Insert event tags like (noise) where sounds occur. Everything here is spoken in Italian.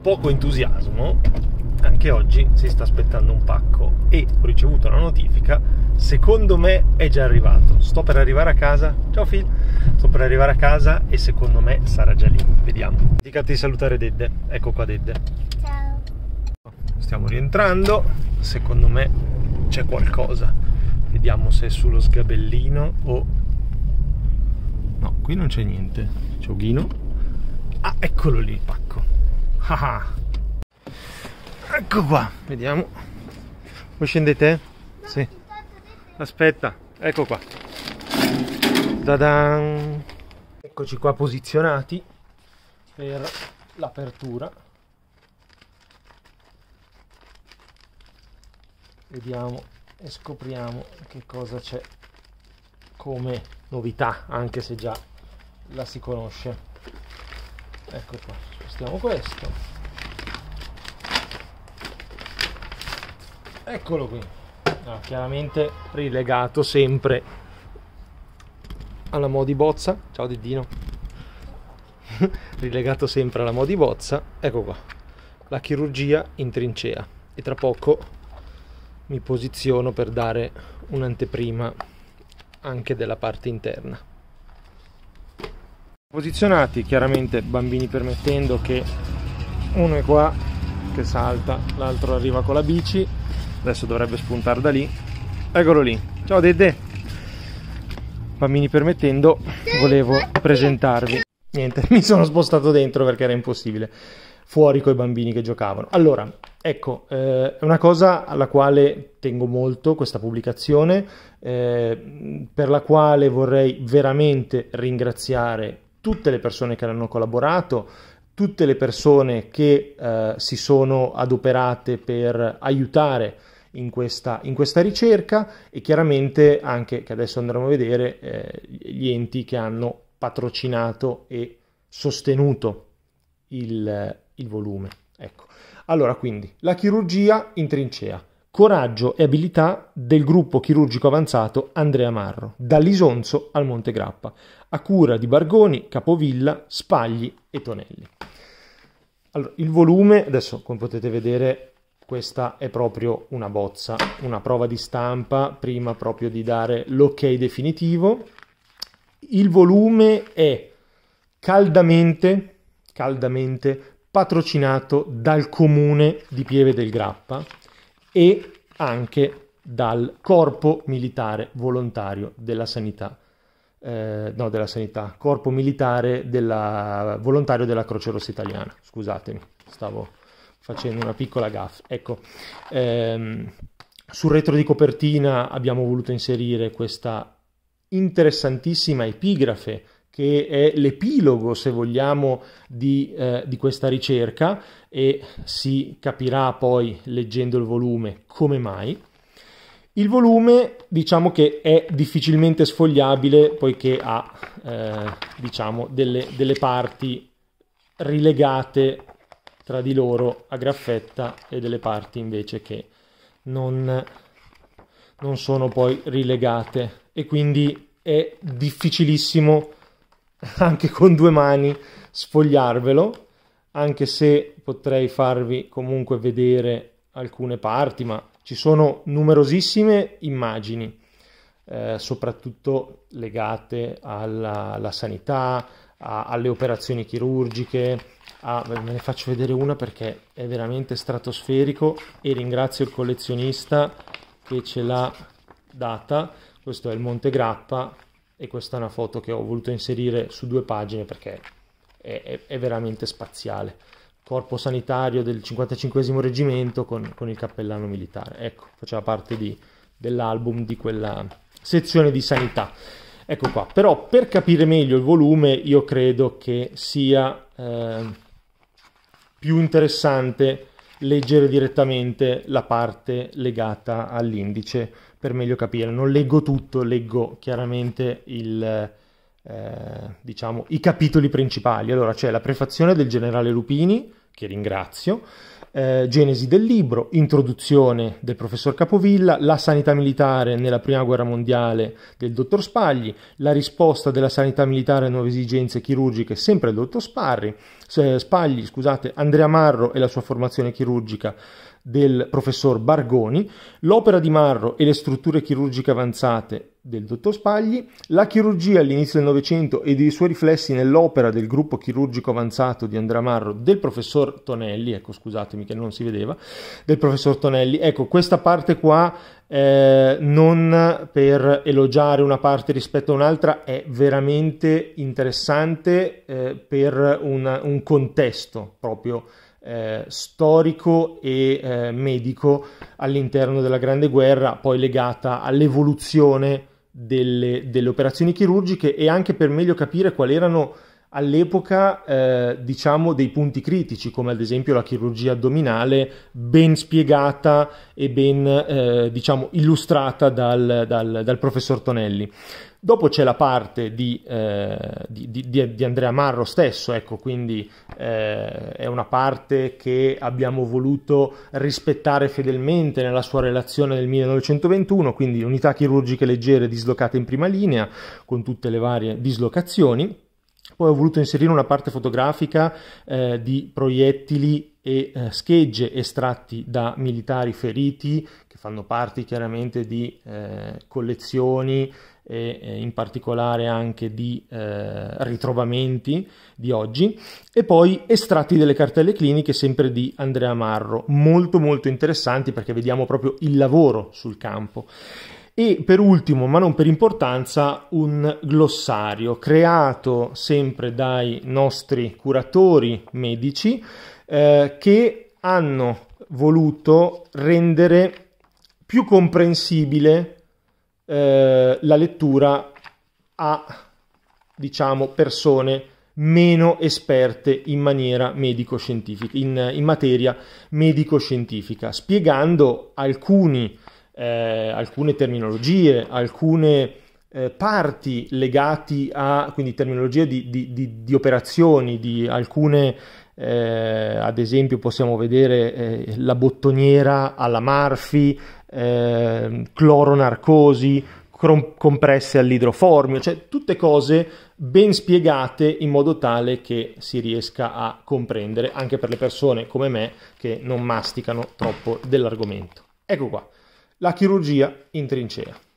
poco entusiasmo, anche oggi si sta aspettando un pacco e ho ricevuto una notifica, secondo me è già arrivato. Sto per arrivare a casa. Ciao Phil. Sto per arrivare a casa e secondo me sarà già lì. Vediamo. Dicati di salutare Dedde. Ecco qua Dedde. Ciao. Stiamo rientrando. Secondo me c'è qualcosa. Vediamo se è sullo sgabellino o No, qui non c'è niente. C'è Ughino. Ah, eccolo lì il pacco. Ah, ah. Ecco qua, vediamo. Vuoi scendete? No, sì. Aspetta, ecco qua. Dadan. Eccoci qua posizionati per l'apertura. Vediamo e scopriamo che cosa c'è come novità, anche se già la si conosce ecco qua spostiamo questo eccolo qui no, ah, chiaramente rilegato sempre alla modi bozza ciao Diddino (laughs) rilegato sempre alla modi bozza ecco qua la chirurgia in trincea e tra poco mi posiziono per dare un'anteprima anche della parte interna Posizionati chiaramente bambini permettendo che uno è qua che salta, l'altro arriva con la bici, adesso dovrebbe spuntare da lì. Eccolo lì. Ciao Dede. Bambini permettendo, volevo presentarvi. Niente, (laughs) mi sono spostato dentro perché era impossibile fuori con i bambini che giocavano. Allora, ecco, eh, una cosa alla quale tengo molto questa pubblicazione, eh, per la quale vorrei veramente ringraziare tutte le persone che hanno collaborato, tutte le persone che eh, si sono adoperate per aiutare in questa, in questa, ricerca e chiaramente anche, che adesso andremo a vedere, eh, gli enti che hanno patrocinato e sostenuto il, il volume. Ecco. Allora, quindi, la chirurgia in trincea coraggio e abilità del gruppo chirurgico avanzato Andrea Marro, dall'Isonzo al Monte Grappa, a cura di Bargoni, Capovilla, Spagli e Tonelli. Allora, il volume, adesso come potete vedere, questa è proprio una bozza, una prova di stampa prima proprio di dare l'ok definitivo. Il volume è caldamente, caldamente patrocinato dal comune di Pieve del Grappa e anche dal corpo militare volontario della sanità, eh, no della sanità, corpo militare della, volontario della Croce Rossa Italiana, scusatemi, stavo facendo una piccola gaffa. Ecco, ehm, sul retro di copertina abbiamo voluto inserire questa interessantissima epigrafe che è l'epilogo, se vogliamo, di, eh, di, questa ricerca e si capirà poi leggendo il volume come mai. Il volume diciamo che è difficilmente sfogliabile poiché ha eh, diciamo delle, delle parti rilegate tra di loro a graffetta e delle parti invece che non, non sono poi rilegate e quindi è difficilissimo (laughs) anche con due mani sfogliarvelo, anche se potrei farvi comunque vedere alcune parti, ma ci sono numerosissime immagini, eh, soprattutto legate alla, alla sanità, a, alle operazioni chirurgiche. A, ve ne faccio vedere una perché è veramente stratosferico e ringrazio il collezionista che ce l'ha data. Questo è il Monte Grappa e questa è una foto che ho voluto inserire su due pagine perché è, è, è veramente spaziale. Corpo sanitario del 55 reggimento con, con, il cappellano militare. Ecco, faceva parte di, dell'album di quella sezione di sanità. Ecco qua, però per capire meglio il volume io credo che sia eh, più interessante leggere direttamente la parte legata all'indice per meglio capire. Non leggo tutto, leggo chiaramente il, eh, diciamo, i capitoli principali. Allora c'è la prefazione del generale Lupini, che ringrazio, eh, genesi del libro, introduzione del professor Capovilla, la sanità militare nella prima guerra mondiale del dottor Spagli, la risposta della sanità militare a nuove esigenze chirurgiche sempre del dottor Sparri, eh, Spagli, scusate, Andrea Marro e la sua formazione chirurgica del professor Bargoni, l'opera di Marro e le strutture chirurgiche avanzate del dottor Spagli, la chirurgia all'inizio del Novecento e dei suoi riflessi nell'opera del gruppo chirurgico avanzato di Andrea Marro del professor Tonelli, ecco scusatemi che non si vedeva, del professor Tonelli, ecco questa parte qua eh, non per elogiare una parte rispetto a un'altra è veramente interessante eh, per una, un contesto proprio eh, storico e eh, medico all'interno della Grande Guerra, poi legata all'evoluzione delle, delle, operazioni chirurgiche e anche per meglio capire quali erano all'epoca eh, diciamo dei punti critici come ad esempio la chirurgia addominale ben spiegata e ben eh, diciamo illustrata dal, dal, dal professor Tonelli. Dopo c'è la parte di, eh, di, di, di Andrea Marro stesso, ecco, quindi eh, è una parte che abbiamo voluto rispettare fedelmente nella sua relazione del 1921, quindi unità chirurgiche leggere dislocate in prima linea con tutte le varie dislocazioni. Poi ho voluto inserire una parte fotografica eh, di proiettili e eh, schegge estratti da militari feriti che fanno parte chiaramente di eh, collezioni e eh, in particolare anche di eh, ritrovamenti di oggi e poi estratti delle cartelle cliniche sempre di Andrea Marro molto molto interessanti perché vediamo proprio il lavoro sul campo e per ultimo, ma non per importanza, un glossario creato sempre dai nostri curatori medici eh, che hanno voluto rendere più comprensibile eh, la lettura a diciamo persone meno esperte in maniera medico-scientifica, in, in materia medico-scientifica, spiegando alcuni, eh, alcune terminologie, alcune eh, parti legate a, quindi terminologie di, di, di, di operazioni, di alcune eh, ad esempio possiamo vedere eh, la bottoniera alla Marfi, eh, cloronarcosi, compresse all'idroformio, cioè tutte cose ben spiegate in modo tale che si riesca a comprendere anche per le persone come me che non masticano troppo dell'argomento. Ecco qua, la chirurgia in trincea.